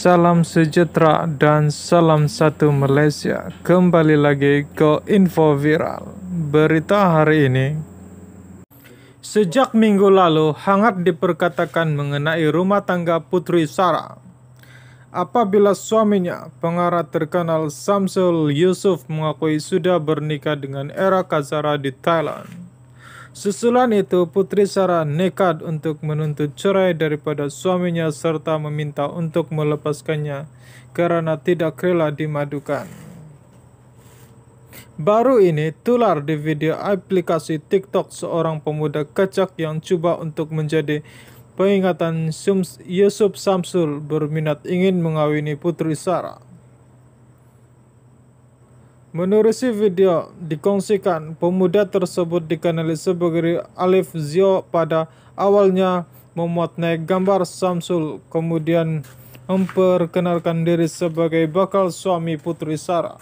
Salam sejahtera dan salam satu Malaysia. Kembali lagi ke info viral. Berita hari ini Sejak minggu lalu, hangat diperkatakan mengenai rumah tangga Putri Sarah Apabila suaminya, pengarah terkenal Samsul Yusuf mengakui sudah bernikah dengan Era Kazara di Thailand. Susulan itu, Putri Sarah nekat untuk menuntut cerai daripada suaminya serta meminta untuk melepaskannya karena tidak rela dimadukan. Baru ini tular di video aplikasi TikTok seorang pemuda kecak yang cuba untuk menjadi pengingatan Syums Yusuf Samsul berminat ingin mengawini putri Sarah. Menurut video dikongsikan, pemuda tersebut dikenali sebagai Alif Zio pada awalnya memuat naik gambar Samsul, kemudian memperkenalkan diri sebagai bakal suami putri Sarah.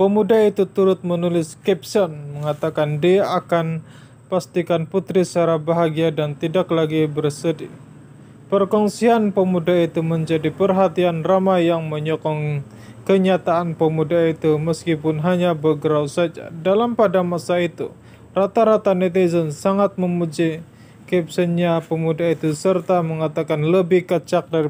Pemuda itu turut menulis caption mengatakan dia akan pastikan putri secara bahagia dan tidak lagi bersedih. Perkongsian pemuda itu menjadi perhatian ramai yang menyokong kenyataan pemuda itu meskipun hanya bergerau saja. Dalam pada masa itu, rata-rata netizen sangat memuji captionnya pemuda itu serta mengatakan lebih kacak dari